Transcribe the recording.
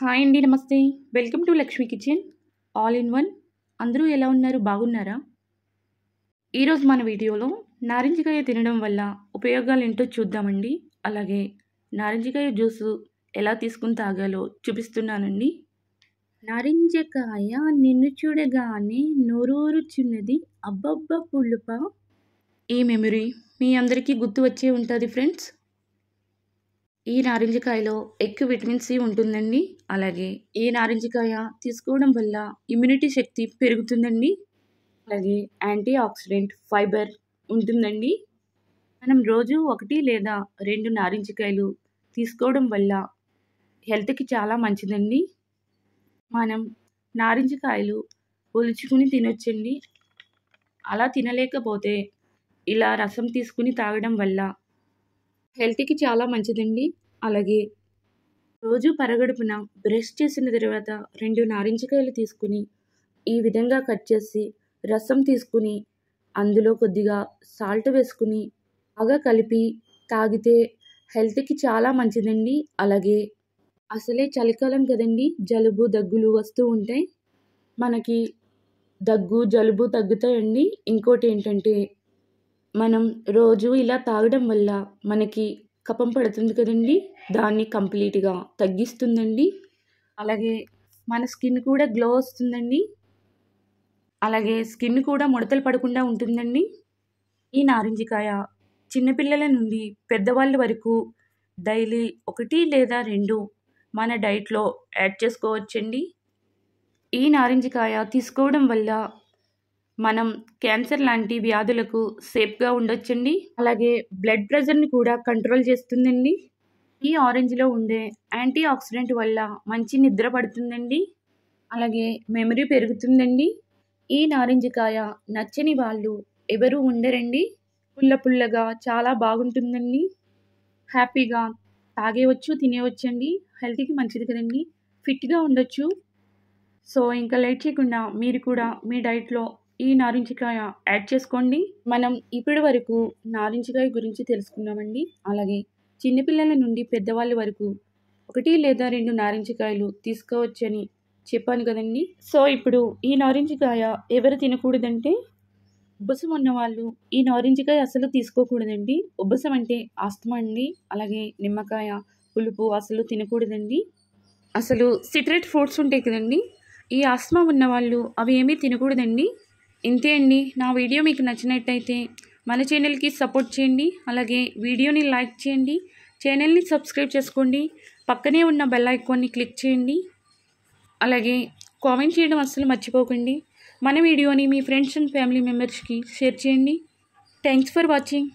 hi అండి నమస్తే welcome to Lakshmi kitchen all in one అందరూ ఎలా ఉన్నారు బాగున్నారా ఈరోజు మన వీడియోలో నారింజకాయ తినడం వల్ల ఉపయోగాలు ఏంటో చూద్దామండి అలాగే నారింజకాయ జ్యూస్ ఎలా తీసుకుని తాగాలో చూపిస్తున్నానండి నారింజకాయ నిన్ను చూడగానే నోరూరుచున్నది అబ్బబ్బ పుల్లుప ఈ మెమరీ మీ అందరికీ గుర్తు వచ్చే ఉంటుంది ఫ్రెండ్స్ ఈ నారింజకాయలో ఎక్కువ విటమిన్ సి ఉంటుందండి అలాగే ఈ నారింజకాయ తీసుకోవడం వల్ల ఇమ్యూనిటీ శక్తి పెరుగుతుందండి అలాగే యాంటీ ఆక్సిడెంట్ ఫైబర్ ఉంటుందండి మనం రోజు ఒకటి లేదా రెండు నారింజకాయలు తీసుకోవడం వల్ల హెల్త్కి చాలా మంచిదండి మనం నారింజకాయలు ఒలుచుకుని తినొచ్చండి అలా తినలేకపోతే ఇలా రసం తీసుకుని తాగడం వల్ల హెల్త్కి చాలా మంచిదండి అలాగే రోజు పరగడుపున బ్రష్ చేసిన తర్వాత రెండు నారింజకాయలు తీసుకుని ఈ విధంగా కట్ చేసి రసం తీసుకుని అందులో కొద్దిగా సాల్ట్ వేసుకుని బాగా కలిపి తాగితే హెల్త్కి చాలా మంచిదండి అలాగే అసలే చలికాలం కదండి జలుబు దగ్గులు వస్తూ ఉంటాయి మనకి దగ్గు జలుబు తగ్గుతాయండి ఇంకోటి ఏంటంటే మనం రోజు ఇలా తాగడం వల్ల మనకి కపం పడుతుంది కదండి దాన్ని కంప్లీట్గా తగ్గిస్తుందండి అలాగే మన స్కిన్ కూడా గ్లో వస్తుందండి అలాగే స్కిన్ కూడా ముడతలు పడకుండా ఉంటుందండి ఈ నారింజకాయ చిన్నపిల్లల నుండి పెద్దవాళ్ళ వరకు డైలీ ఒకటి లేదా రెండు మన డైట్లో యాడ్ చేసుకోవచ్చండి ఈ నారింజకాయ తీసుకోవడం వల్ల మనం క్యాన్సర్ లాంటి వ్యాధులకు సేఫ్గా ఉండొచ్చండి అలాగే బ్లడ్ ప్రెషర్ని కూడా కంట్రోల్ చేస్తుందండి ఈ ఆరెంజ్లో ఉండే యాంటీ ఆక్సిడెంట్ వల్ల మంచి నిద్ర పడుతుందండి అలాగే మెమరీ పెరుగుతుందండి ఈ నారింజ కాయ నచ్చని వాళ్ళు ఎవరు ఉండరండి పుల్ల పుల్లగా చాలా బాగుంటుందండి హ్యాపీగా తాగేవచ్చు తినేవచ్చండి హెల్త్కి మంచిది కదండి ఫిట్గా ఉండొచ్చు సో ఇంకా లేట్ చేయకుండా మీరు కూడా మీ డైట్లో ఈ నారింజకాయ యాడ్ చేసుకోండి మనం ఇప్పటి వరకు నారింజకాయ గురించి తెలుసుకున్నామండి అలాగే చిన్నపిల్లల నుండి పెద్దవాళ్ళ వరకు ఒకటి లేదా రెండు నారింజకాయలు తీసుకోవచ్చని చెప్పాను కదండి సో ఇప్పుడు ఈ నారింజకాయ ఎవరు తినకూడదంటే ఉబ్బసం ఉన్నవాళ్ళు ఈ నారింజకాయ అసలు తీసుకోకూడదండి ఉబ్బసం అంటే ఆస్తమా అండి అలాగే నిమ్మకాయ పులుపు అసలు తినకూడదండి అసలు సిట్రేట్ ఫ్రూట్స్ ఉంటాయి కదండి ఈ ఆస్తమా ఉన్నవాళ్ళు అవి ఏమీ తినకూడదండి ఇంతే అండి నా వీడియో మీకు నచ్చినట్టయితే మన ఛానల్కి సపోర్ట్ చేయండి అలాగే వీడియోని లైక్ చేయండి ఛానల్ని సబ్స్క్రైబ్ చేసుకోండి పక్కనే ఉన్న బెల్ ఐకాన్ని క్లిక్ చేయండి అలాగే కామెంట్ చేయడం అస్సలు మర్చిపోకండి మన వీడియోని మీ ఫ్రెండ్స్ అండ్ ఫ్యామిలీ మెంబర్స్కి షేర్ చేయండి థ్యాంక్స్ ఫర్ వాచింగ్